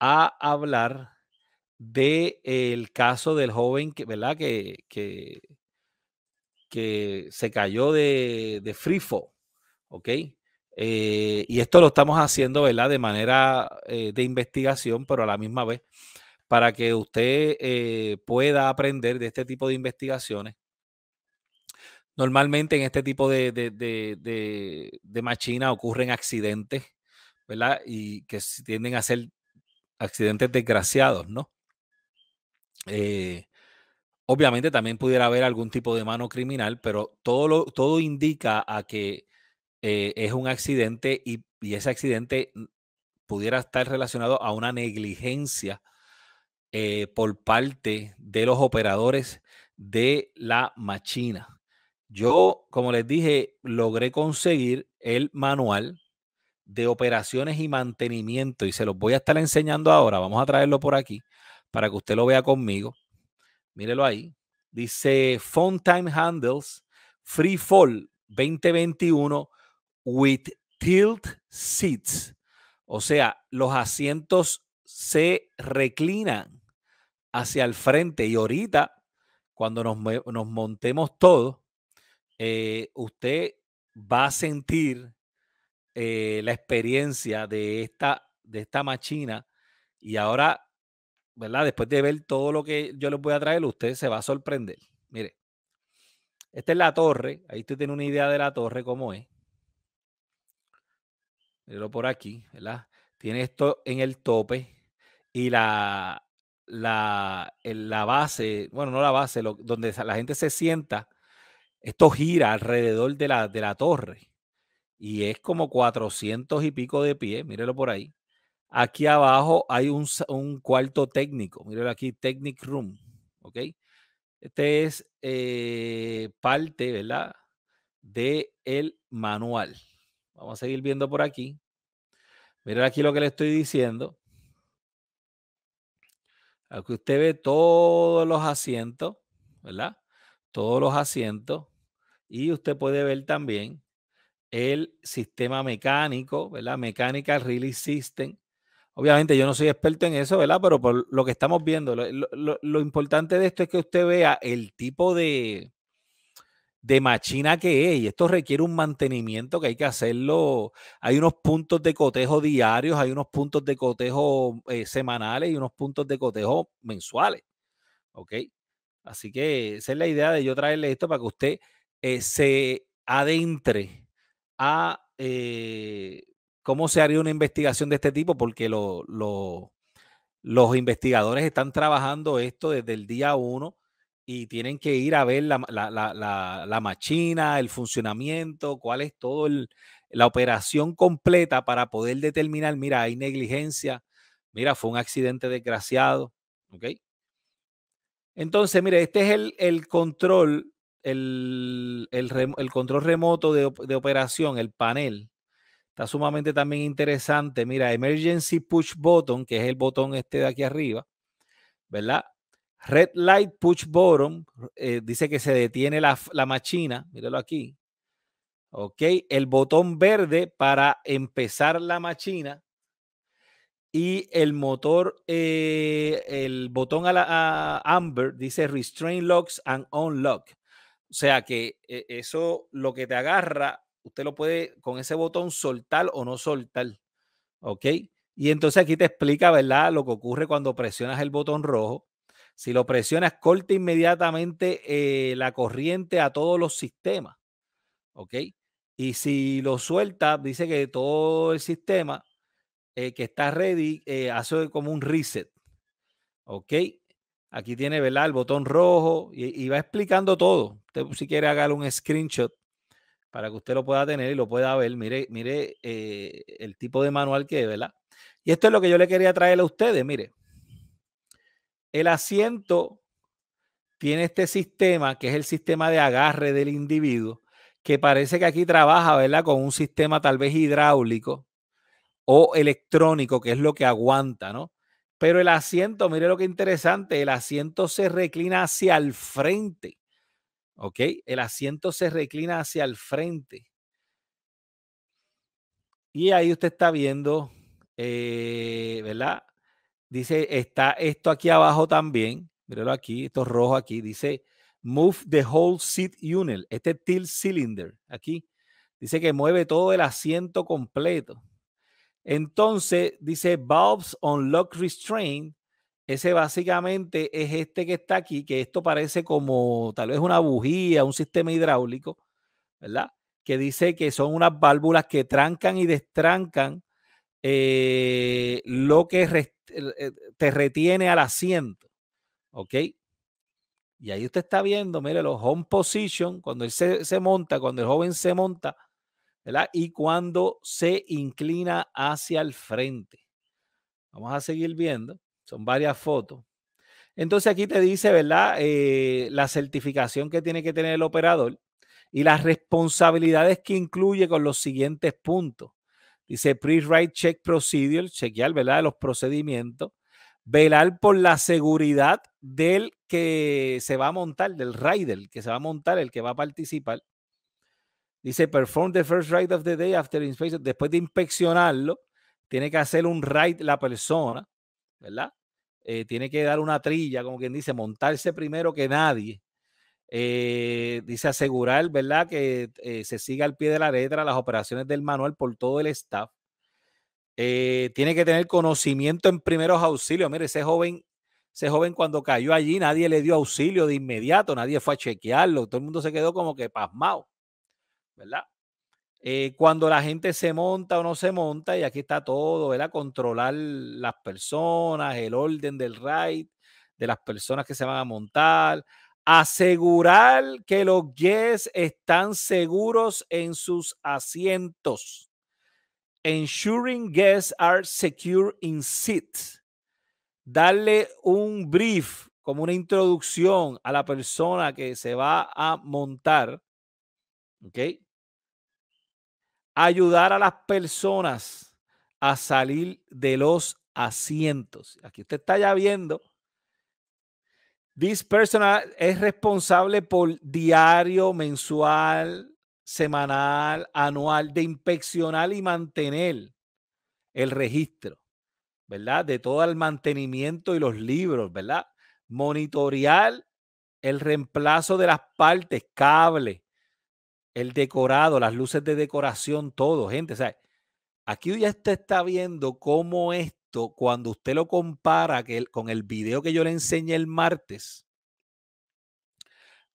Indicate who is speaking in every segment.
Speaker 1: a hablar del el caso del joven que, ¿verdad? Que, que, se cayó de, de Frifo, ¿ok? Eh, y esto lo estamos haciendo, ¿verdad? De manera eh, de investigación, pero a la misma vez, para que usted eh, pueda aprender de este tipo de investigaciones. Normalmente en este tipo de, de, de machina ocurren accidentes, ¿verdad? Y que tienden a ser accidentes desgraciados, ¿no? Eh, obviamente también pudiera haber algún tipo de mano criminal, pero todo, lo, todo indica a que eh, es un accidente y, ese accidente pudiera estar relacionado a una negligencia eh, por parte de los operadores de la máquina. Yo, como les dije, logré conseguir el manual de operaciones y mantenimiento y se los voy a estar enseñando ahora. Vamos a traerlo por aquí para que usted lo vea conmigo. Mírelo ahí. Dice Phone Time Handles Free Fall 2021 with tilt seats. O sea, los asientos se reclinan hacia el frente y ahorita cuando nos, montemos todos, eh, usted va a sentir eh, la experiencia de esta, de esta machina y ahora, ¿verdad? Después de ver todo lo que yo les voy a traer, usted se va a sorprender. Mire, esta es la torre. Ahí usted tiene una idea de la torre, cómo es. Míralo por aquí, ¿verdad? Tiene esto en el tope y la, la, la base, bueno, no la base, donde la gente se sienta, esto gira alrededor de la, de la torre y es como 400 y pico de pie, mírelo por ahí. Aquí abajo hay un, cuarto técnico, mírelo aquí, Technic Room, ¿ok? Este es eh, parte, ¿verdad? De el manual. Vamos a seguir viendo por aquí. Miren aquí lo que le estoy diciendo. Aquí usted ve todos los asientos, ¿verdad? Todos los asientos. Y usted puede ver también el sistema mecánico, ¿verdad? mecánica Release System. Obviamente yo no soy experto en eso, ¿verdad? Pero por lo que estamos viendo, lo, importante de esto es que usted vea el tipo de, de máquina que es. Y esto requiere un mantenimiento que hay que hacerlo. Hay unos puntos de cotejo diarios, hay unos puntos de cotejo eh, semanales y unos puntos de cotejo mensuales. ¿Ok? Así que esa es la idea de yo traerle esto para que usted eh, se adentre a eh, cómo se haría una investigación de este tipo, porque los investigadores están trabajando esto desde el día uno y tienen que ir a ver la, la, machina, el funcionamiento, cuál es todo la operación completa para poder determinar, mira, hay negligencia, mira, fue un accidente desgraciado, ¿ok? Entonces, mire, este es el, el control el, control remoto de, operación, el panel, está sumamente también interesante. Mira, Emergency Push Button, que es el botón este de aquí arriba, ¿verdad? Red Light Push Button, eh, dice que se detiene la, la máquina, míralo aquí. Ok, el botón verde para empezar la máquina y el motor, eh, el botón a, la, Amber dice Restrain Locks and Unlock. O sea que eh, eso lo que te agarra, usted lo puede con ese botón soltar o no soltar. ¿Ok? Y entonces aquí te explica, ¿verdad? Lo que ocurre cuando presionas el botón rojo. Si lo presionas, corta inmediatamente eh, la corriente a todos los sistemas. ¿Ok? Y si lo suelta, dice que todo el sistema eh, que está ready hace como un reset. ¿Ok? Aquí tiene, ¿verdad? El botón rojo y, va explicando todo. si quiere haga un screenshot para que usted lo pueda tener y lo pueda ver. Mire, mire eh, el tipo de manual que es, ¿verdad? Y esto es lo que yo le quería traer a ustedes, mire. El asiento tiene este sistema, que es el sistema de agarre del individuo, que parece que aquí trabaja, ¿verdad? Con un sistema tal vez hidráulico o electrónico, que es lo que aguanta, ¿no? Pero el asiento, mire lo que interesante, el asiento se reclina hacia el frente. ¿Ok? El asiento se reclina hacia el frente. Y ahí usted está viendo, eh, ¿verdad? Dice, está esto aquí abajo también. Mírelo aquí, esto rojo aquí. Dice, move the whole seat unit. Este tilt cylinder aquí. Dice que mueve todo el asiento completo. Entonces, dice on lock Restraint. Ese básicamente es este que está aquí, que esto parece como tal vez una bujía, un sistema hidráulico, ¿verdad? Que dice que son unas válvulas que trancan y destrancan eh, lo que eh, te retiene al asiento, ¿ok? Y ahí usted está viendo, mire, los home position, cuando él se monta, cuando el joven se monta, y cuando se inclina hacia el frente. Vamos a seguir viendo, son varias fotos. Entonces aquí te dice, ¿verdad? Eh, la certificación que tiene que tener el operador y las responsabilidades que incluye con los siguientes puntos. Dice pre-write check procedure, chequear, ¿verdad? Los procedimientos. Velar por la seguridad del que se va a montar, del rider que se va a montar, el que va a participar. Dice, perform the first ride of the day after inspection. Después de inspeccionarlo, tiene que hacer un ride la persona, ¿verdad? Eh, tiene que dar una trilla, como quien dice, montarse primero que nadie. Eh, dice asegurar, ¿verdad? Que eh, se siga al pie de la letra las operaciones del manual por todo el staff. tiene que tener conocimiento en primeros auxilios. Mire, ese joven, ese joven cuando cayó allí, nadie le dio auxilio de inmediato, nadie fue a chequearlo, todo el mundo se quedó como que pasmado. ¿verdad? Eh, cuando la gente se monta o no se monta, y aquí está todo, ¿verdad? Controlar las personas, el orden del ride, de las personas que se van a montar, asegurar que los guests están seguros en sus asientos. Ensuring guests are secure in seats. Darle un brief, como una introducción a la persona que se va a montar. ¿Ok? ayudar a las personas a salir de los asientos. Aquí usted está ya viendo. This person es responsable por diario, mensual, semanal, anual, de inspeccionar y mantener el registro, ¿verdad? De todo el mantenimiento y los libros, ¿verdad? Monitorear el reemplazo de las partes, cable, el decorado, las luces de decoración, todo, gente. O sea, aquí ya usted está viendo cómo esto, cuando usted lo compara con el video que yo le enseñé el martes,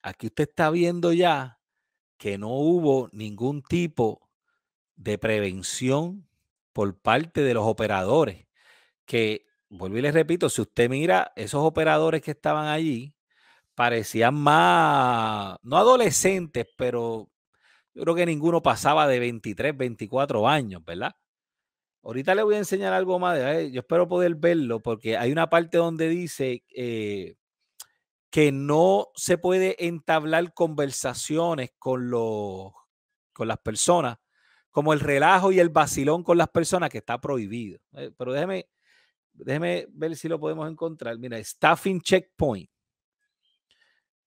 Speaker 1: aquí usted está viendo ya que no hubo ningún tipo de prevención por parte de los operadores. Que, vuelvo y les repito, si usted mira esos operadores que estaban allí, parecían más, no adolescentes, pero yo creo que ninguno pasaba de 23, 24 años, ¿verdad? Ahorita le voy a enseñar algo más. De, Yo espero poder verlo porque hay una parte donde dice eh, que no se puede entablar conversaciones con, los, con las personas, como el relajo y el vacilón con las personas, que está prohibido. Eh, pero déjeme, déjeme ver si lo podemos encontrar. Mira, Staffing Checkpoint.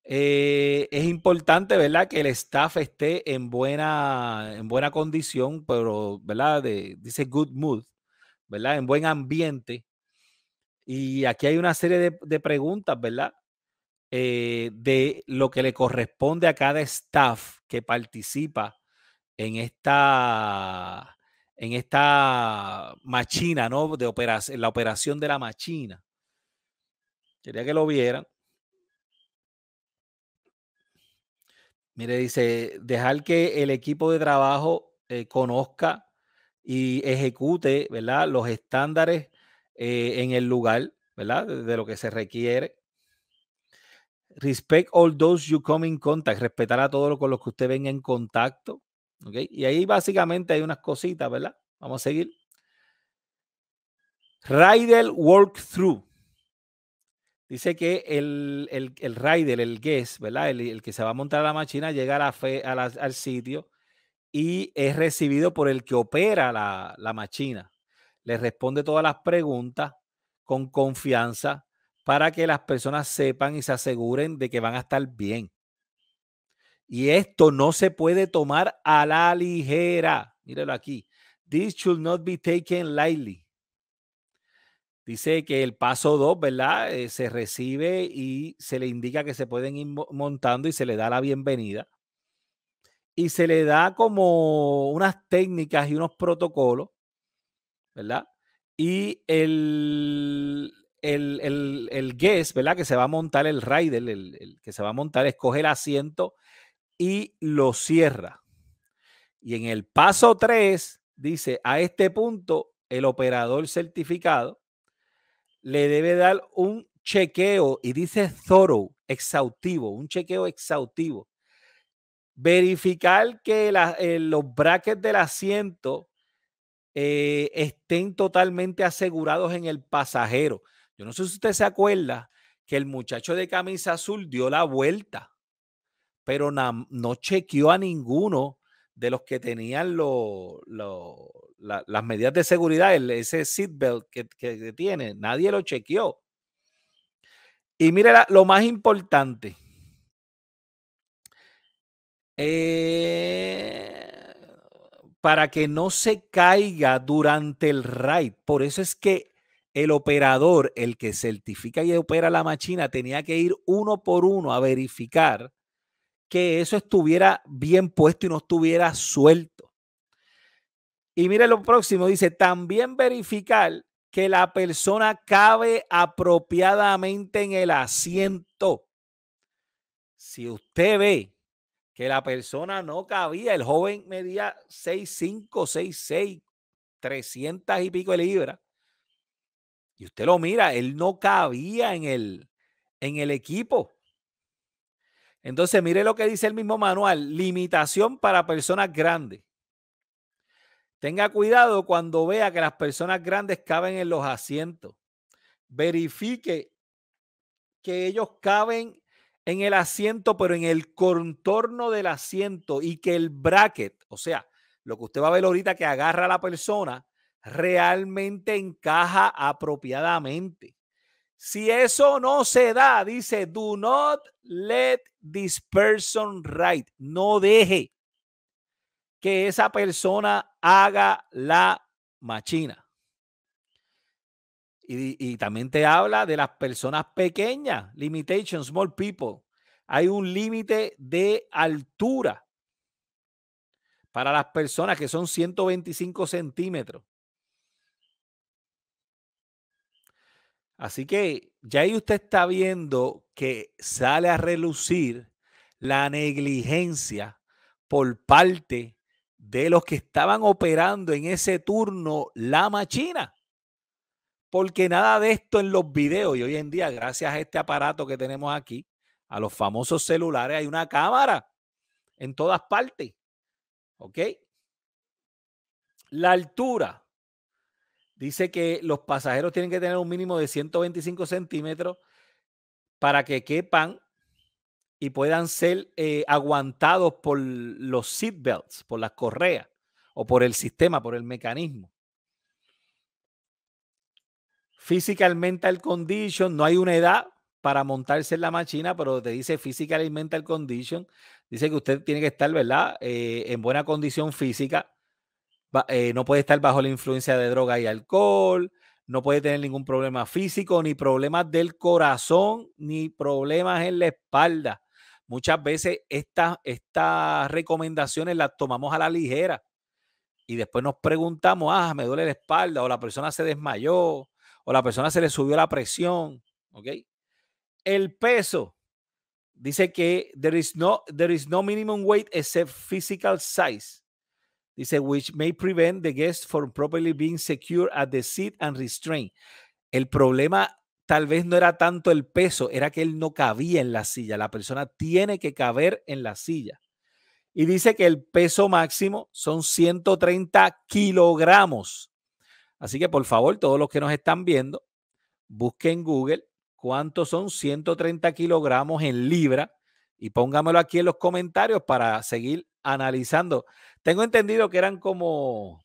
Speaker 1: Eh, es importante, ¿verdad? Que el staff esté en buena, en buena condición, pero, ¿verdad? dice good mood, ¿verdad? En buen ambiente. Y aquí hay una serie de, preguntas, ¿verdad? Eh, de lo que le corresponde a cada staff que participa en esta, en esta machina, ¿no? De operación, la operación de la machina. Quería que lo vieran. Mire, dice, dejar que el equipo de trabajo eh, conozca y ejecute, ¿verdad? Los estándares eh, en el lugar, ¿verdad? De, lo que se requiere. Respect all those you come in contact, respetar a todos los con los que usted venga en contacto. Y ahí básicamente hay unas cositas, ¿verdad? Vamos a seguir. Rider through. Dice que el, el, el rider, el guest, ¿verdad? El, que se va a montar a la máquina llega a la fe, al sitio y es recibido por el que opera la, la máquina. Le responde todas las preguntas con confianza para que las personas sepan y se aseguren de que van a estar bien. Y esto no se puede tomar a la ligera. Míralo aquí. This should not be taken lightly. Dice que el paso 2, ¿verdad? Eh, se recibe y se le indica que se pueden ir montando y se le da la bienvenida. Y se le da como unas técnicas y unos protocolos, ¿verdad? Y el, el, guest, ¿verdad? Que se va a montar el rider, el, que se va a montar, escoge el asiento y lo cierra. Y en el paso 3 dice, a este punto, el operador certificado le debe dar un chequeo, y dice thorough, exhaustivo, un chequeo exhaustivo. Verificar que eh, los brackets del asiento eh, estén totalmente asegurados en el pasajero. Yo no sé si usted se acuerda que el muchacho de camisa azul dio la vuelta, pero no chequeó a ninguno de los que tenían lo, las medidas de seguridad, el, ese seatbelt que, que, tiene, nadie lo chequeó. Y mire lo más importante. Eh, para que no se caiga durante el ride. Por eso es que el operador, el que certifica y opera la máquina, tenía que ir uno por uno a verificar que eso estuviera bien puesto y no estuviera suelto. Y mire lo próximo, dice, también verificar que la persona cabe apropiadamente en el asiento. Si usted ve que la persona no cabía, el joven medía 6'5, 6'6, 300 y pico de libra Y usted lo mira, él no cabía en el, en el equipo. Entonces, mire lo que dice el mismo manual, limitación para personas grandes. Tenga cuidado cuando vea que las personas grandes caben en los asientos. Verifique que ellos caben en el asiento, pero en el contorno del asiento y que el bracket, o sea, lo que usted va a ver ahorita que agarra a la persona, realmente encaja apropiadamente. Si eso no se da, dice, do not let dispersion right. No deje que esa persona haga la machina. Y, y, también te habla de las personas pequeñas, limitation, small people. Hay un límite de altura para las personas que son 125 centímetros. Así que ya ahí usted está viendo que sale a relucir la negligencia por parte de los que estaban operando en ese turno la machina. Porque nada de esto en los videos y hoy en día, gracias a este aparato que tenemos aquí, a los famosos celulares, hay una cámara en todas partes. ¿Ok? La altura, Dice que los pasajeros tienen que tener un mínimo de 125 centímetros para que quepan y puedan ser eh, aguantados por los seatbelts, por las correas o por el sistema, por el mecanismo. Physical mental condition, no hay una edad para montarse en la máquina, pero te dice physical mental condition. Dice que usted tiene que estar, ¿verdad? Eh, en buena condición física eh, no puede estar bajo la influencia de droga y alcohol, no puede tener ningún problema físico, ni problemas del corazón, ni problemas en la espalda. Muchas veces estas, recomendaciones las tomamos a la ligera y después nos preguntamos, ah, me duele la espalda, o la persona se desmayó, o la persona se le subió la presión, El peso. Dice que there is no, there is no minimum weight except physical size. Dice, which may prevent the guest from properly being secure at the seat and restrained. El problema tal vez no era tanto el peso, era que él no cabía en la silla. La persona tiene que caber en la silla. Y dice que el peso máximo son 130 kilogramos. Así que por favor, todos los que nos están viendo, busquen Google cuántos son 130 kilogramos en libra y póngamelo aquí en los comentarios para seguir analizando tengo entendido que eran como,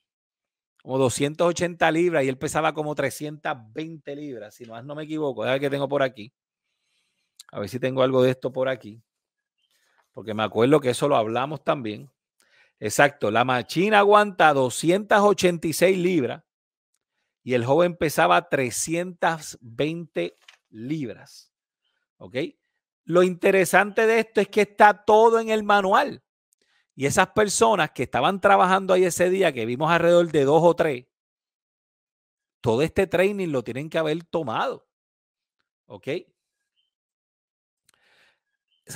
Speaker 1: como 280 libras y él pesaba como 320 libras, si no, no me equivoco. es que tengo por aquí. A ver si tengo algo de esto por aquí. Porque me acuerdo que eso lo hablamos también. Exacto, la machina aguanta 286 libras y el joven pesaba 320 libras. Lo interesante de esto es que está todo en el manual. Y esas personas que estaban trabajando ahí ese día, que vimos alrededor de dos o tres, todo este training lo tienen que haber tomado. ¿Ok?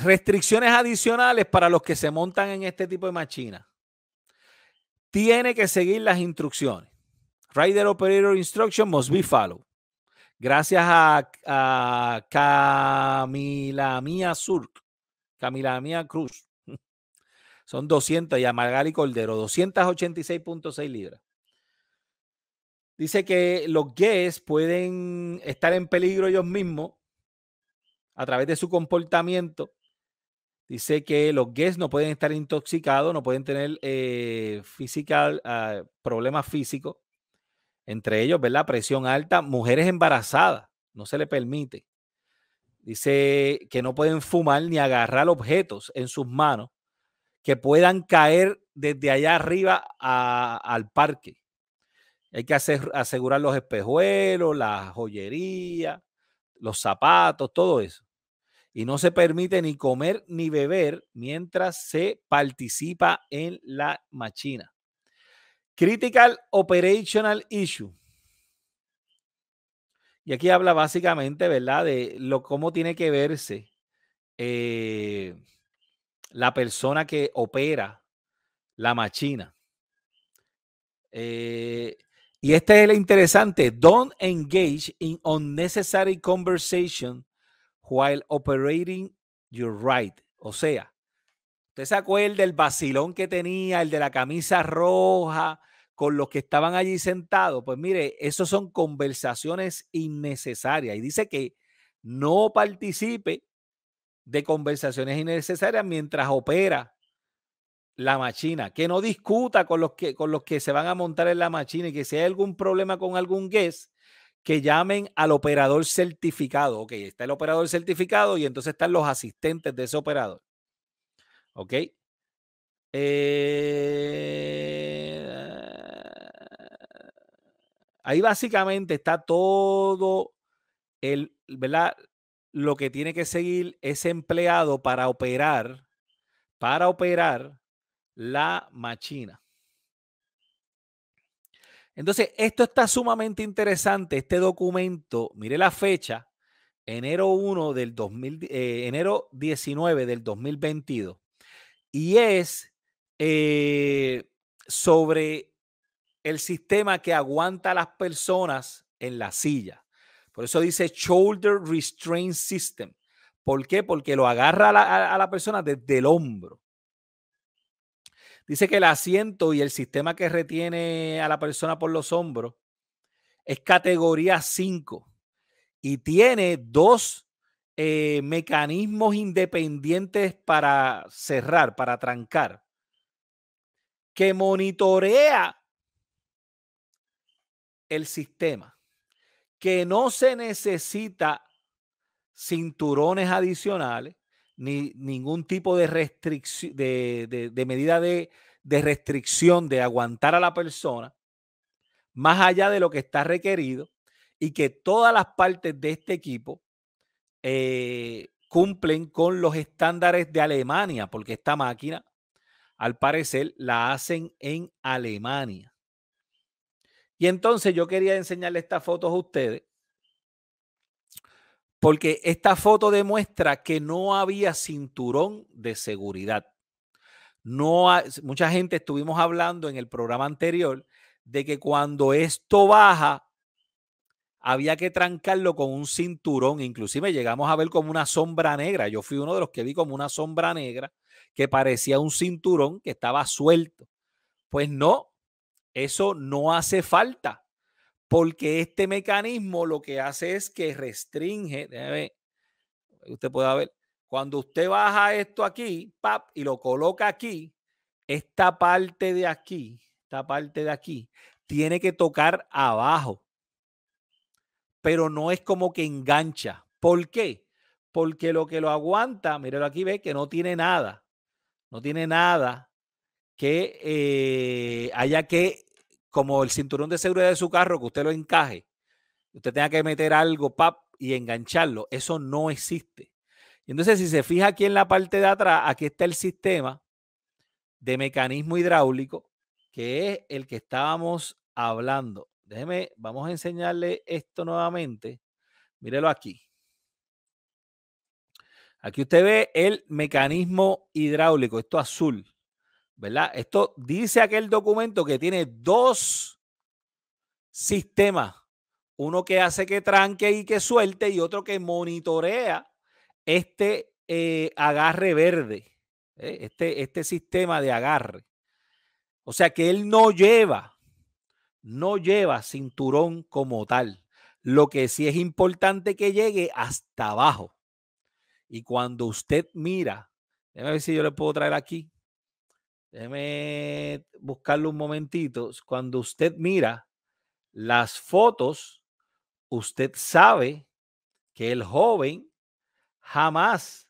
Speaker 1: Restricciones adicionales para los que se montan en este tipo de máquina Tiene que seguir las instrucciones. Rider Operator Instruction must be followed. Gracias a, a Camila Mía Surk, Camila Mía Cruz, son 200 y a y Cordero, 286.6 libras. Dice que los gays pueden estar en peligro ellos mismos a través de su comportamiento. Dice que los gays no pueden estar intoxicados, no pueden tener eh, ah, problemas físicos. Entre ellos, ¿verdad? Presión alta, mujeres embarazadas, no se le permite. Dice que no pueden fumar ni agarrar objetos en sus manos que puedan caer desde allá arriba al parque. Hay que asegurar los espejuelos, la joyería, los zapatos, todo eso. Y no se permite ni comer ni beber mientras se participa en la machina. Critical Operational Issue. Y aquí habla básicamente, ¿verdad?, de lo, cómo tiene que verse eh, la persona que opera la machina. Eh, y este es el interesante. Don't engage in unnecessary conversation while operating your right. O sea, ¿usted se acuerda del vacilón que tenía, el de la camisa roja, con los que estaban allí sentados? Pues mire, eso son conversaciones innecesarias. Y dice que no participe de conversaciones innecesarias mientras opera la máquina que no discuta con los que, con los que se van a montar en la máquina y que si hay algún problema con algún guest, que llamen al operador certificado. Ok, está el operador certificado y entonces están los asistentes de ese operador. Ok. Eh, ahí básicamente está todo el, ¿verdad? lo que tiene que seguir es empleado para operar, para operar la máquina. Entonces, esto está sumamente interesante, este documento, mire la fecha, enero 1 del 2000, eh, enero 19 del 2022, y es eh, sobre el sistema que aguanta a las personas en la silla. Por eso dice Shoulder Restraint System. ¿Por qué? Porque lo agarra a la, persona desde el hombro. Dice que el asiento y el sistema que retiene a la persona por los hombros es categoría 5 y tiene dos eh, mecanismos independientes para cerrar, para trancar, que monitorea el sistema que no se necesita cinturones adicionales, ni ningún tipo de, restricción, de, medida de, restricción de aguantar a la persona, más allá de lo que está requerido, y que todas las partes de este equipo eh, cumplen con los estándares de Alemania, porque esta máquina, al parecer, la hacen en Alemania. Y entonces yo quería enseñarle estas fotos a ustedes, porque esta foto demuestra que no había cinturón de seguridad. No mucha gente estuvimos hablando en el programa anterior de que cuando esto baja, había que trancarlo con un cinturón. Inclusive llegamos a ver como una sombra negra. Yo fui uno de los que vi como una sombra negra que parecía un cinturón que estaba suelto. Pues no, eso no hace falta, porque este mecanismo lo que hace es que restringe, ver, usted puede ver, cuando usted baja esto aquí, pap, y lo coloca aquí, esta parte de aquí, esta parte de aquí, tiene que tocar abajo, pero no es como que engancha. ¿Por qué? Porque lo que lo aguanta, míralo aquí, ve que no tiene nada, no tiene nada que eh, haya que, como el cinturón de seguridad de su carro, que usted lo encaje, usted tenga que meter algo, pap, y engancharlo. Eso no existe. Entonces, si se fija aquí en la parte de atrás, aquí está el sistema de mecanismo hidráulico, que es el que estábamos hablando. Déjeme, vamos a enseñarle esto nuevamente. Mírelo aquí. Aquí usted ve el mecanismo hidráulico, esto azul. ¿verdad? Esto dice aquel documento que tiene dos sistemas, uno que hace que tranque y que suelte y otro que monitorea este eh, agarre verde, ¿eh? este, este sistema de agarre. O sea que él no lleva, no lleva cinturón como tal. Lo que sí es importante que llegue hasta abajo. Y cuando usted mira, a ver si yo le puedo traer aquí Déjeme buscarlo un momentito. Cuando usted mira las fotos, usted sabe que el joven jamás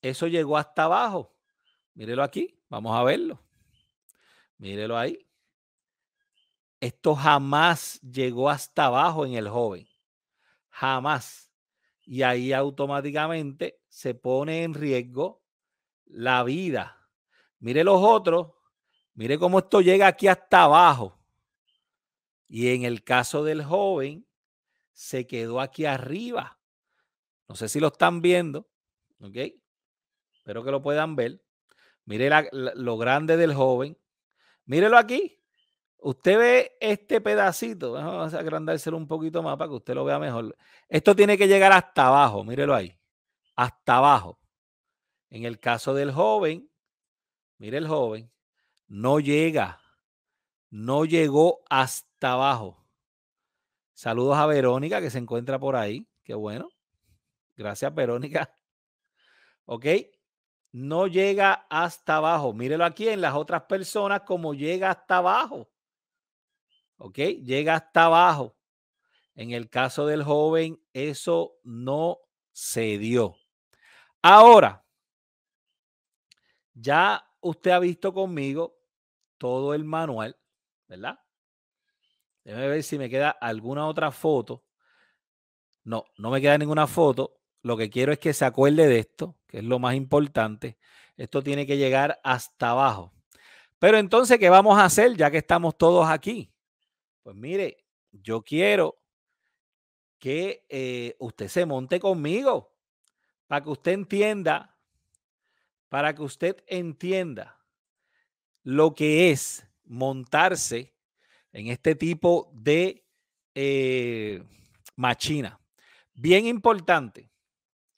Speaker 1: eso llegó hasta abajo. Mírelo aquí, vamos a verlo. Mírelo ahí. Esto jamás llegó hasta abajo en el joven. Jamás. Y ahí automáticamente se pone en riesgo la vida Mire los otros. Mire cómo esto llega aquí hasta abajo. Y en el caso del joven, se quedó aquí arriba. No sé si lo están viendo. ¿Ok? Espero que lo puedan ver. Mire lo grande del joven. Mírelo aquí. Usted ve este pedacito. Vamos a agrandárselo un poquito más para que usted lo vea mejor. Esto tiene que llegar hasta abajo. Mírelo ahí. Hasta abajo. En el caso del joven, mire el joven, no llega, no llegó hasta abajo. Saludos a Verónica que se encuentra por ahí, qué bueno. Gracias Verónica. ¿Ok? No llega hasta abajo. Mírelo aquí en las otras personas como llega hasta abajo. ¿Ok? Llega hasta abajo. En el caso del joven, eso no se dio. Ahora, ya usted ha visto conmigo todo el manual, ¿verdad? Déjeme ver si me queda alguna otra foto. No, no me queda ninguna foto. Lo que quiero es que se acuerde de esto, que es lo más importante. Esto tiene que llegar hasta abajo. Pero entonces, ¿qué vamos a hacer ya que estamos todos aquí? Pues mire, yo quiero que eh, usted se monte conmigo para que usted entienda para que usted entienda lo que es montarse en este tipo de eh, machina. Bien importante,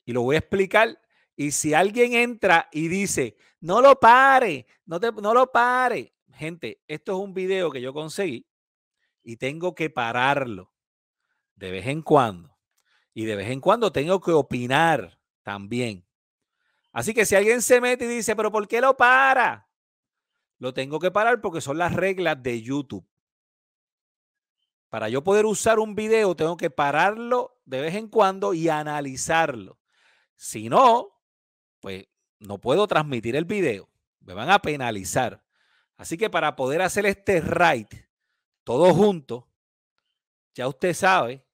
Speaker 1: y lo voy a explicar. Y si alguien entra y dice, no lo pare, no, no lo pare. Gente, esto es un video que yo conseguí y tengo que pararlo de vez en cuando. Y de vez en cuando tengo que opinar también. Así que si alguien se mete y dice, pero ¿por qué lo para? Lo tengo que parar porque son las reglas de YouTube. Para yo poder usar un video, tengo que pararlo de vez en cuando y analizarlo. Si no, pues no puedo transmitir el video. Me van a penalizar. Así que para poder hacer este right todo junto, ya usted sabe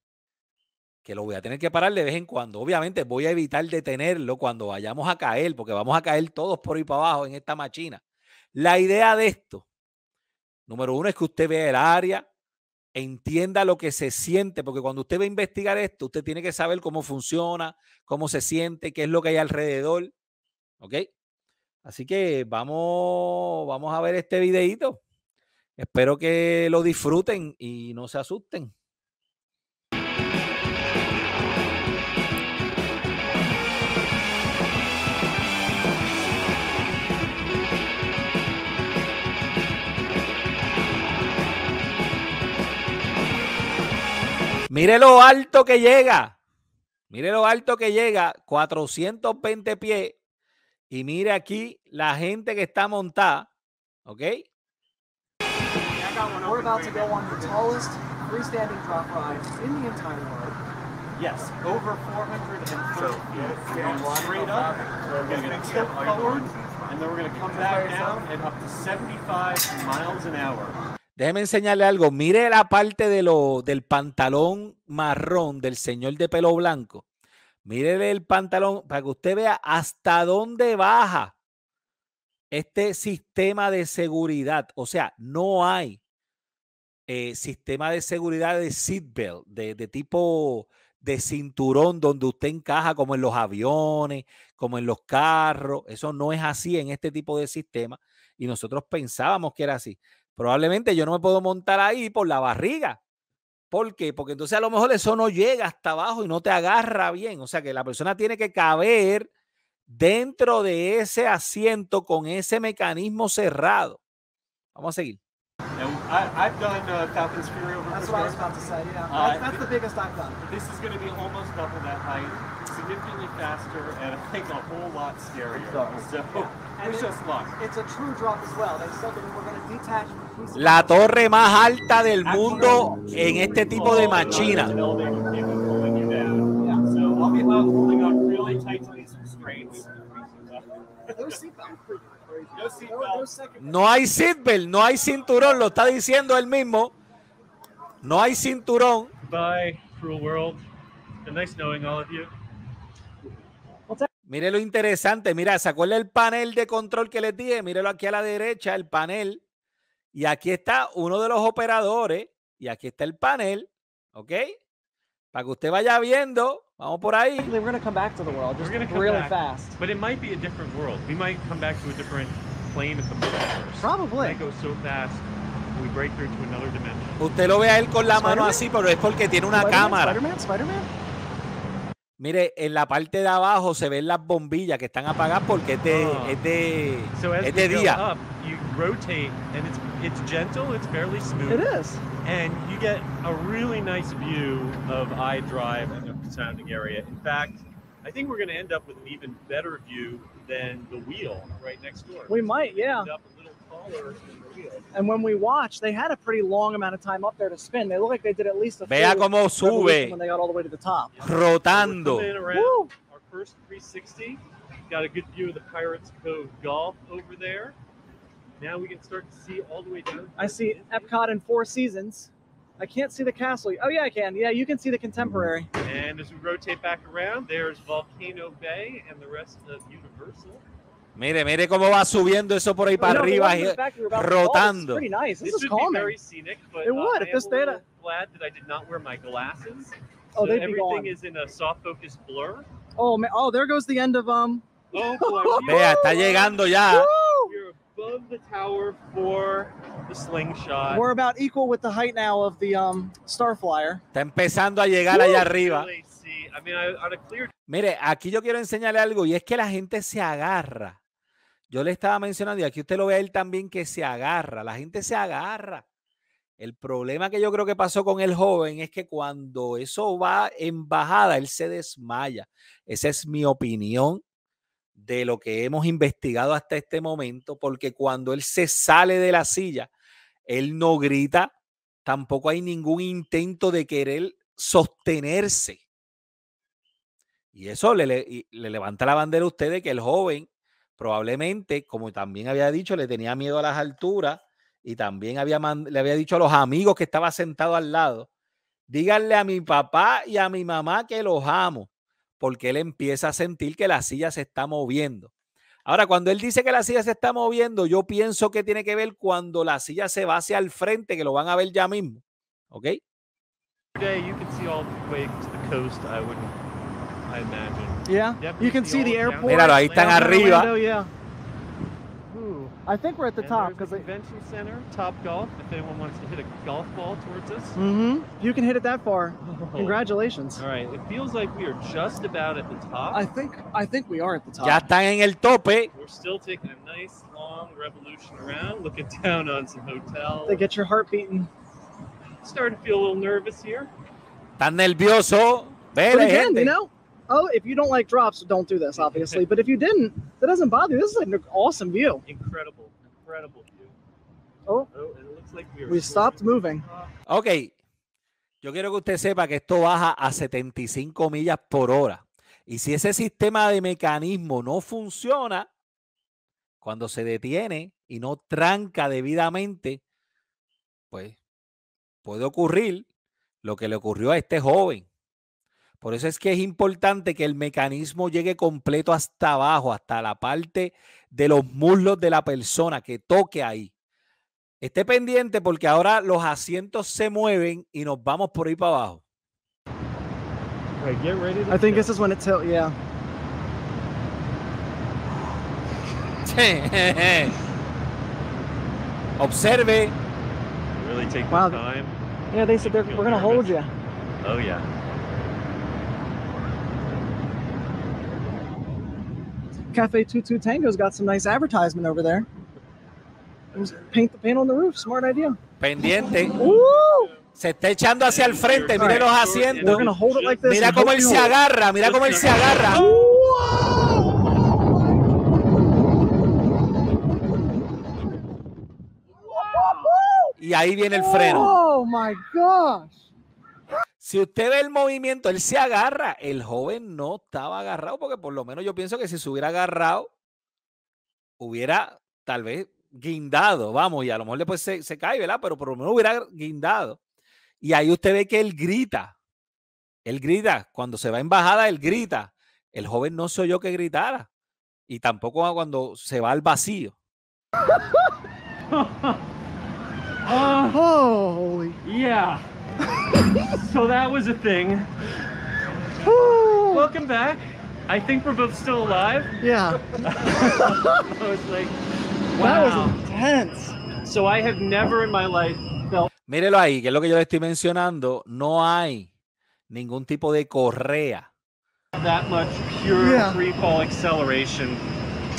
Speaker 1: que lo voy a tener que parar de vez en cuando. Obviamente voy a evitar detenerlo cuando vayamos a caer, porque vamos a caer todos por ahí para abajo en esta machina. La idea de esto, número uno, es que usted vea el área, entienda lo que se siente, porque cuando usted va a investigar esto, usted tiene que saber cómo funciona, cómo se siente, qué es lo que hay alrededor. ¿Ok? Así que vamos, vamos a ver este videito. Espero que lo disfruten y no se asusten. Mire lo alto que llega. Mire lo alto que llega, 420 pies. Y mire aquí la gente que está montada. ¿Ok?
Speaker 2: We're about to go on the tallest freestanding drop ride in the entire world. Yes, over 430 feet. We're going straight up, we're going to tip forward, and then we're going to come back down at up to 75
Speaker 1: miles an hour. Déjeme enseñarle algo. Mire la parte de lo, del pantalón marrón del señor de pelo blanco. Mire el pantalón para que usted vea hasta dónde baja este sistema de seguridad. O sea, no hay eh, sistema de seguridad de seatbelt, de, de tipo de cinturón donde usted encaja como en los aviones, como en los carros. Eso no es así en este tipo de sistema. Y nosotros pensábamos que era así. Probablemente yo no me puedo montar ahí por la barriga. ¿Por qué? Porque entonces a lo mejor eso no llega hasta abajo y no te agarra bien. O sea que la persona tiene que caber dentro de ese asiento con ese mecanismo cerrado. Vamos a seguir
Speaker 2: significantly faster and I think a whole lot scarier. So, yeah. it's just luck. It's a true drop as well. They said that we're going
Speaker 1: to detach La torre más alta del mundo en este tipo de machina. No hay seatbelt, no hay cinturón, lo está diciendo él mismo. No hay cinturón. Bye, cruel world.
Speaker 2: And nice knowing all of you.
Speaker 1: Mire lo interesante, mira, acuerda el panel de control que les dije, mírelo aquí a la derecha, el panel. Y aquí está uno de los operadores y aquí está el panel, ¿ok? Para que usted vaya viendo, vamos por ahí. We're going to come back to the world, just really back, fast.
Speaker 2: But it might be a different world. We might come back to a different plane at the moment.
Speaker 1: Probably. That goes
Speaker 2: so fast. We break through to another dimension. Usted lo ve a él con la mano así,
Speaker 1: pero es porque tiene una cámara. Spider-Man,
Speaker 2: Spider-Man.
Speaker 1: Mire, en la parte de abajo se ven las bombillas que están apagadas porque es de, oh. es de, so es de día. Up,
Speaker 2: you rotate and it's, it's gentle, it's fairly smooth. It is. And you get a really nice view of iDrive and the surrounding area. In fact, I think we're going to end up with an even better view than the wheel right next door. We might, yeah. And when we watch, they had a pretty long amount of time up there to spin. They look like they did at least a Vea cómo sube. When they got all the way to the top. Rotando. around Our first 360. Got a good view of the Pirates Cove Golf over there. Now we can start to see all the way down. I see Epcot in four seasons. I can't see the castle. Oh, yeah, I can. Yeah, you
Speaker 1: can see the contemporary.
Speaker 2: And as we rotate back around, there's Volcano Bay and the rest of Universal.
Speaker 1: Mire, mire cómo va subiendo eso por ahí para arriba, eh, rotando. glad
Speaker 2: that I did not wear my glasses. Oh, everything gone. is in a soft focus blur. Oh man! Oh, there goes the end of um. Oh Vea, está llegando ya. We're above the tower for
Speaker 1: the slingshot. We're
Speaker 2: about equal with the height now of the um star flyer.
Speaker 1: Está empezando a llegar allá arriba. Mire, aquí yo quiero enseñarle algo y es que la gente se agarra yo le estaba mencionando, y aquí usted lo ve a él también, que se agarra, la gente se agarra. El problema que yo creo que pasó con el joven es que cuando eso va en bajada, él se desmaya. Esa es mi opinión de lo que hemos investigado hasta este momento, porque cuando él se sale de la silla, él no grita, tampoco hay ningún intento de querer sostenerse. Y eso le, levanta la bandera a usted de que el joven probablemente, como también había dicho, le tenía miedo a las alturas y también había le había dicho a los amigos que estaba sentado al lado, díganle a mi papá y a mi mamá que los amo, porque él empieza a sentir que la silla se está moviendo. Ahora, cuando él dice que la silla se está moviendo, yo pienso que tiene que ver cuando la silla se va hacia el frente, que lo van a ver ya mismo. ¿Ok? you can see all the way to the coast, I
Speaker 2: Yeah. you can see the airport. Mira, ahí están arriba. Window, yeah. Ooh. I think we're at the and top because the convention center, top golf. If anyone wants to hit a golf ball towards us, mm-hmm. You can hit it that far. Oh. Congratulations. All right. It feels like we are just about at the top. I think I think we are at the top. Ya están en el tope. We're still taking a nice long revolution around, looking down on
Speaker 1: some hotels. They get your heart beating. Starting to feel a little nervous here. Tan nervioso. Ve, gente. You know?
Speaker 2: oh, if you don't like drops, don't do this, obviously. but if you didn't, that doesn't bother you. This is an awesome view.
Speaker 1: Incredible, incredible view. Oh, oh it looks like we, we stopped moving. Okay, yo quiero que usted sepa que esto baja a 75 millas por hora. Y si ese sistema de mecanismo no funciona, cuando se detiene y no tranca debidamente, pues puede ocurrir lo que le ocurrió a este joven por eso es que es importante que el mecanismo llegue completo hasta abajo, hasta la parte de los muslos de la persona que toque ahí. Esté pendiente porque ahora los asientos se mueven y nos vamos por ahí para abajo. I think this
Speaker 2: is when it's yeah. Observe. Really take time. Yeah, they said we're gonna hold you. Oh yeah. Cafe Tutu Tango's got some nice advertisement over there. Paint the paint on
Speaker 1: the roof. Smart idea. Pendiente. Se está echando hacia el frente. Mire los asientos. mira cómo él se agarra. Mira cómo él se agarra. Y ahí viene el freno.
Speaker 2: Oh my gosh.
Speaker 1: Si usted ve el movimiento, él se agarra. El joven no estaba agarrado, porque por lo menos yo pienso que si se hubiera agarrado, hubiera tal vez guindado, vamos, y a lo mejor después se, cae, ¿verdad? Pero por lo menos hubiera guindado. Y ahí usted ve que él grita. Él grita. Cuando se va en bajada, él grita. El joven no se oyó que gritara. Y tampoco cuando se va al vacío.
Speaker 2: oh, yeah. so that was a thing. Welcome back. I think we're both still alive. Yeah. I was like, wow. That was intense. So I have never in my life felt...
Speaker 1: Mírelo ahí, que es lo que yo le estoy mencionando. No hay ningún tipo de correa.
Speaker 2: That much pure yeah. free fall
Speaker 1: acceleration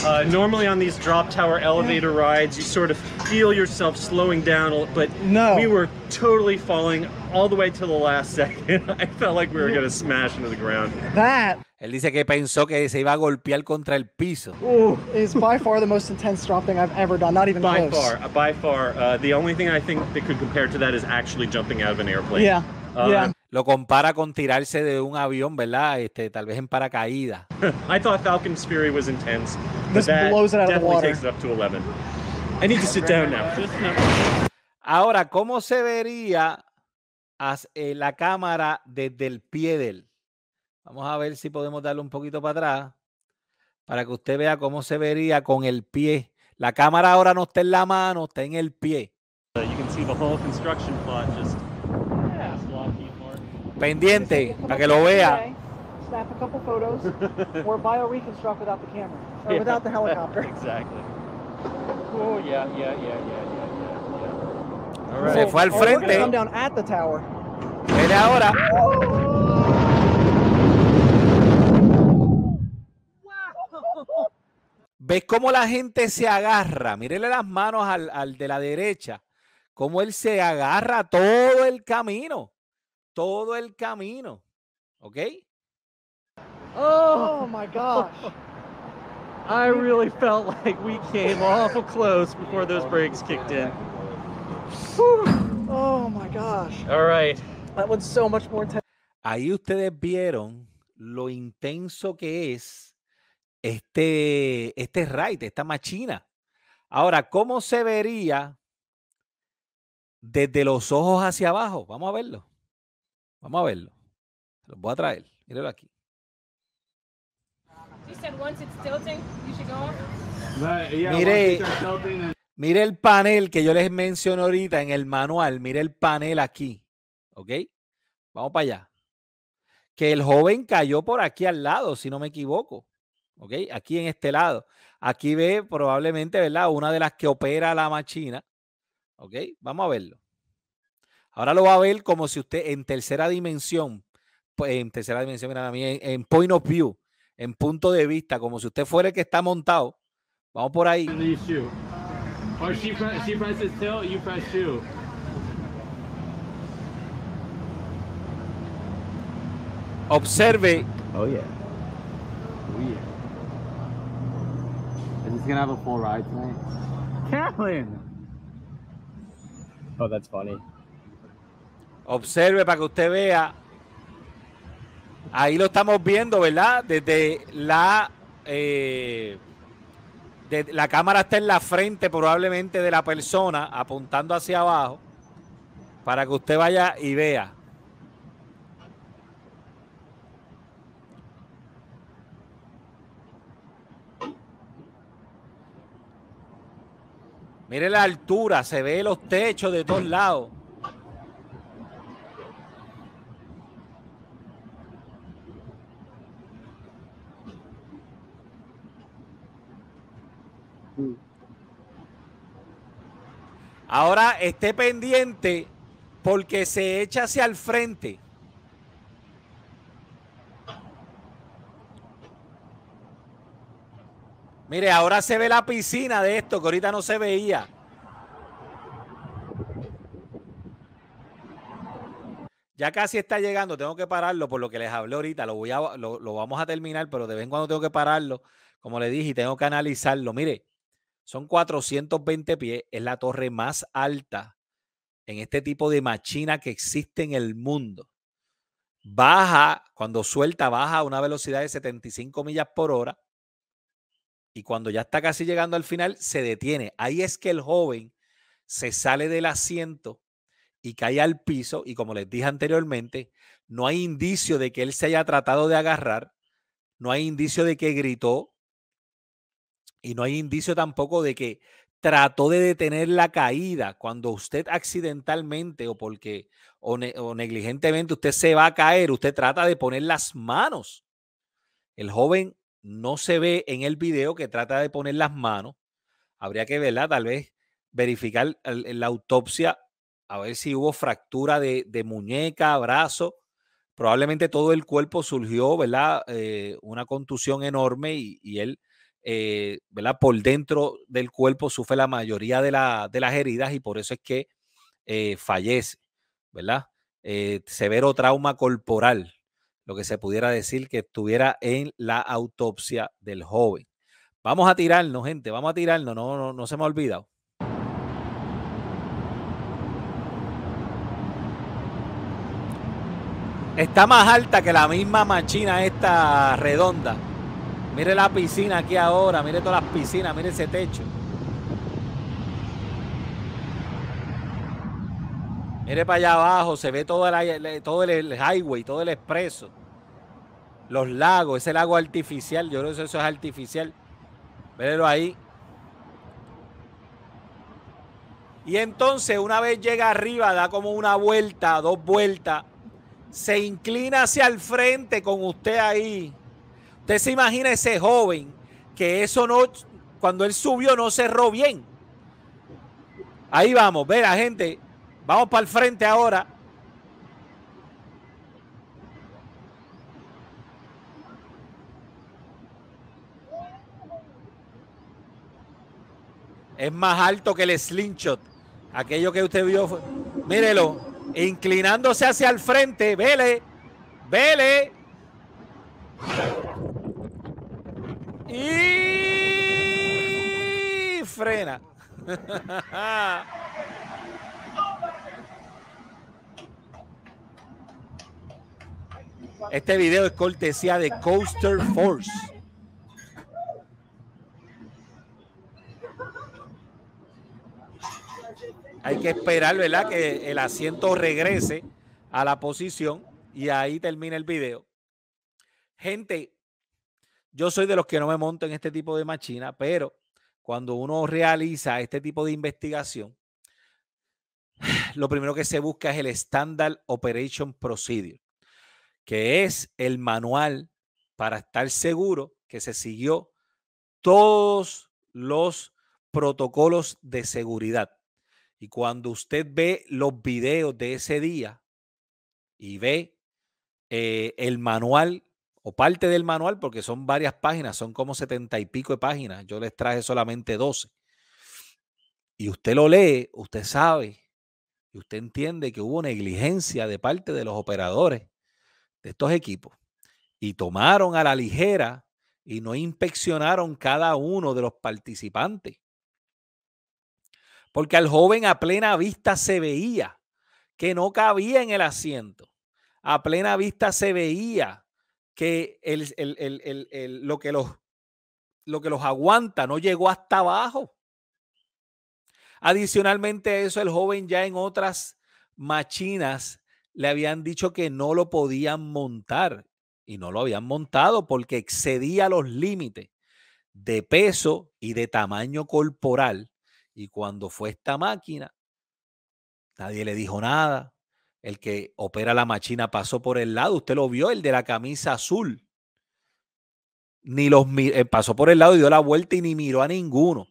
Speaker 2: uh, normally on these drop tower elevator rides, you sort of feel yourself slowing down, but no. we were totally falling all the way to the last second. I
Speaker 1: felt like we were going to smash into the ground. That. Él dice que pensó que se iba a golpear contra el piso.
Speaker 2: Ooh, is by far the most intense drop thing I've ever done. Not even by close.
Speaker 1: far, uh, by far. Uh, the only thing I think that could compare to that is actually jumping out of an airplane. Yeah. Uh, yeah. Lo compara con tirarse de un avión, ¿verdad? Este, tal vez en paracaídas. I thought Falcon's Fury was intense. Ahora, ¿cómo se vería eh, la cámara desde el pie del. él? Vamos a ver si podemos darle un poquito para atrás para que usted vea cómo se vería con el pie. La cámara ahora no está en la mano, está en el pie.
Speaker 2: Pendiente, para que lo vea snap a couple photos, or reconstruct without the camera,
Speaker 1: or without the helicopter.
Speaker 2: exactly. Oh, yeah, yeah, yeah, yeah, yeah, All right. Se fue al oh, frente. Mira ahora. Oh.
Speaker 1: ¿Ves cómo la gente se agarra? Mírele las manos al, al de la derecha. Cómo él se agarra todo el camino. Todo el camino. ¿Ok?
Speaker 2: Oh, oh, my gosh. I really felt like we came awful close before those brakes kicked in. Oh my gosh.
Speaker 1: All right. That was so much more intense. Ahí ustedes vieron lo intenso que es este, este ride, esta machina. Ahora, ¿cómo se vería desde los ojos hacia abajo? Vamos a verlo. Vamos a verlo. Los voy a traer. Mírenlo aquí. Mire, mire el panel que yo les menciono ahorita en el manual. Mire el panel aquí. ¿Ok? Vamos para allá. Que el joven cayó por aquí al lado, si no me equivoco. ¿Ok? Aquí en este lado. Aquí ve probablemente, ¿verdad? Una de las que opera la machina. ¿Ok? Vamos a verlo. Ahora lo va a ver como si usted en tercera dimensión, en tercera dimensión, mira, en point of view en punto de vista, como si usted fuera el que está montado. Vamos por ahí. Observe. Oh yeah. Oh yeah. Is this gonna have a full ride tonight? Kathleen. Oh, that's funny. Observe para que usted vea Ahí lo estamos viendo, ¿verdad? Desde la, eh, la cámara está en la frente probablemente de la persona apuntando hacia abajo para que usted vaya y vea. Mire la altura, se ve los techos de todos lados. esté pendiente porque se echa hacia el frente. Mire, ahora se ve la piscina de esto que ahorita no se veía. Ya casi está llegando, tengo que pararlo por lo que les hablé ahorita, lo, voy a, lo, vamos a terminar, pero de vez en cuando tengo que pararlo, como le dije, y tengo que analizarlo. Mire, son 420 pies, es la torre más alta en este tipo de machina que existe en el mundo. Baja, cuando suelta, baja a una velocidad de 75 millas por hora. Y cuando ya está casi llegando al final, se detiene. Ahí es que el joven se sale del asiento y cae al piso. Y como les dije anteriormente, no hay indicio de que él se haya tratado de agarrar. No hay indicio de que gritó. Y no hay indicio tampoco de que trató de detener la caída cuando usted accidentalmente o porque o, negligentemente usted se va a caer, usted trata de poner las manos. El joven no se ve en el video que trata de poner las manos. Habría que verla, tal vez verificar la autopsia, a ver si hubo fractura de, muñeca, brazo. Probablemente todo el cuerpo surgió, ¿verdad? Eh, una contusión enorme y él eh, por dentro del cuerpo sufre la mayoría de, las heridas y por eso es que eh, fallece, ¿verdad? Eh, severo trauma corporal, lo que se pudiera decir que estuviera en la autopsia del joven. Vamos a tirarnos, gente, vamos a tirarnos, no, no se me ha olvidado. Está más alta que la misma machina esta redonda. Mire la piscina aquí ahora, mire todas las piscinas, mire ese techo. Mire para allá abajo, se ve todo el, todo el highway, todo el expreso. Los lagos, ese lago artificial, yo creo que eso es artificial. Mírelo ahí. Y entonces una vez llega arriba, da como una vuelta, dos vueltas, se inclina hacia el frente con usted ahí Usted se imagina ese joven que eso no, cuando él subió no cerró bien. Ahí vamos, ve la gente, vamos para el frente ahora. Es más alto que el slingshot. Aquello que usted vio, mírelo, inclinándose hacia el frente, vele, vele. Y frena.
Speaker 2: Este video es cortesía de Coaster Force. Hay que esperar, ¿verdad? Que el asiento regrese
Speaker 1: a la posición y ahí termina el video. Gente, yo soy de los que no me monto en este tipo de máquina pero cuando uno realiza este tipo de investigación, lo primero que se busca es el Standard Operation Procedure, que es el manual para estar seguro que se siguió todos los protocolos de seguridad. Y cuando usted ve los videos de ese día y ve eh, el manual o parte del manual, porque son varias páginas, son como setenta y pico de páginas, yo les traje solamente doce. y usted lo lee, usted sabe, y usted entiende que hubo negligencia de parte de los operadores de estos equipos, y tomaron a la ligera y no inspeccionaron cada uno de los participantes. Porque al joven a plena vista se veía que no cabía en el asiento. A plena vista se veía que el, lo, que los, lo que los aguanta no llegó hasta abajo. Adicionalmente a eso, el joven ya en otras machinas le habían dicho que no lo podían montar y no lo habían montado porque excedía los límites de peso y de tamaño corporal. Y cuando fue esta máquina, nadie le dijo nada, el que opera la máquina pasó por el lado. Usted lo vio, el de la camisa azul. Ni los eh, pasó por el lado y dio la vuelta y ni miró a ninguno.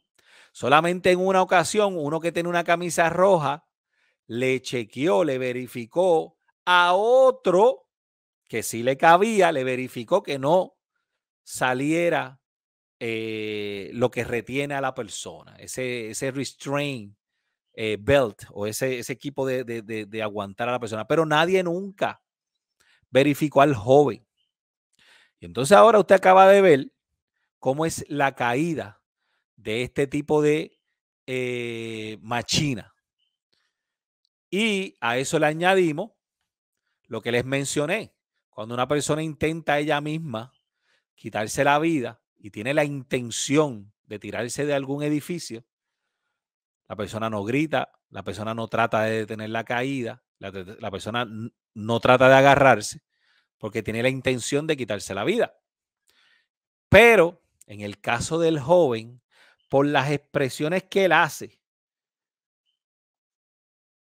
Speaker 1: Solamente en una ocasión, uno que tiene una camisa roja le chequeó, le verificó a otro que sí le cabía, le verificó que no saliera eh, lo que retiene a la persona, ese, ese restraint eh, belt o ese, equipo de, aguantar a la persona, pero nadie nunca verificó al joven. Y entonces ahora usted acaba de ver cómo es la caída de este tipo de eh, machina. Y a eso le añadimos lo que les mencioné. Cuando una persona intenta ella misma quitarse la vida y tiene la intención de tirarse de algún edificio, la persona no grita, la persona no trata de detener la caída, la, persona no trata de agarrarse porque tiene la intención de quitarse la vida. Pero en el caso del joven, por las expresiones que él hace,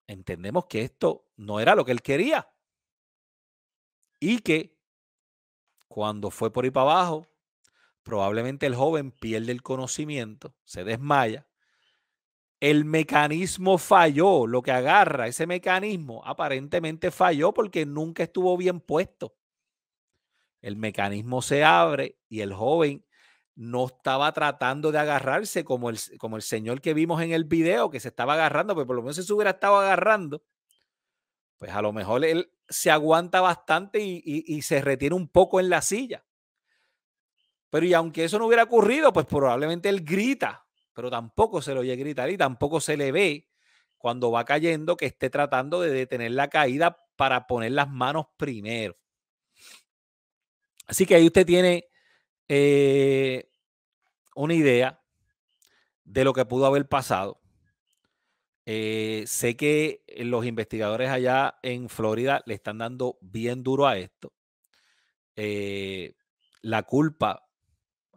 Speaker 1: entendemos que esto no era lo que él quería. Y que cuando fue por ahí para abajo, probablemente el joven pierde el conocimiento, se desmaya el mecanismo falló, lo que agarra ese mecanismo aparentemente falló porque nunca estuvo bien puesto. El mecanismo se abre y el joven no estaba tratando de agarrarse como el, como el señor que vimos en el video que se estaba agarrando, pero pues por lo menos si se hubiera estado agarrando, pues a lo mejor él se aguanta bastante y, y se retiene un poco en la silla. Pero y aunque eso no hubiera ocurrido, pues probablemente él grita pero tampoco se le oye gritar y tampoco se le ve cuando va cayendo que esté tratando de detener la caída para poner las manos primero. Así que ahí usted tiene eh, una idea de lo que pudo haber pasado. Eh, sé que eh, los investigadores allá en Florida le están dando bien duro a esto. la culpa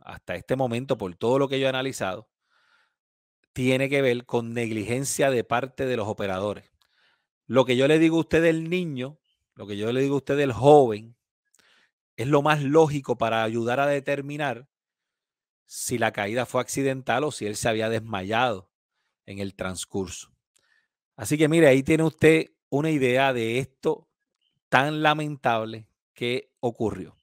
Speaker 1: hasta este momento, por todo lo que yo he analizado, tiene que ver con negligencia de parte de los operadores. Lo que yo le digo a usted del niño, lo que yo le digo a usted del joven, es lo más lógico para ayudar a determinar si la caída fue accidental o si él se había desmayado en el transcurso. Así que mire, ahí tiene usted una idea de esto tan lamentable que ocurrió.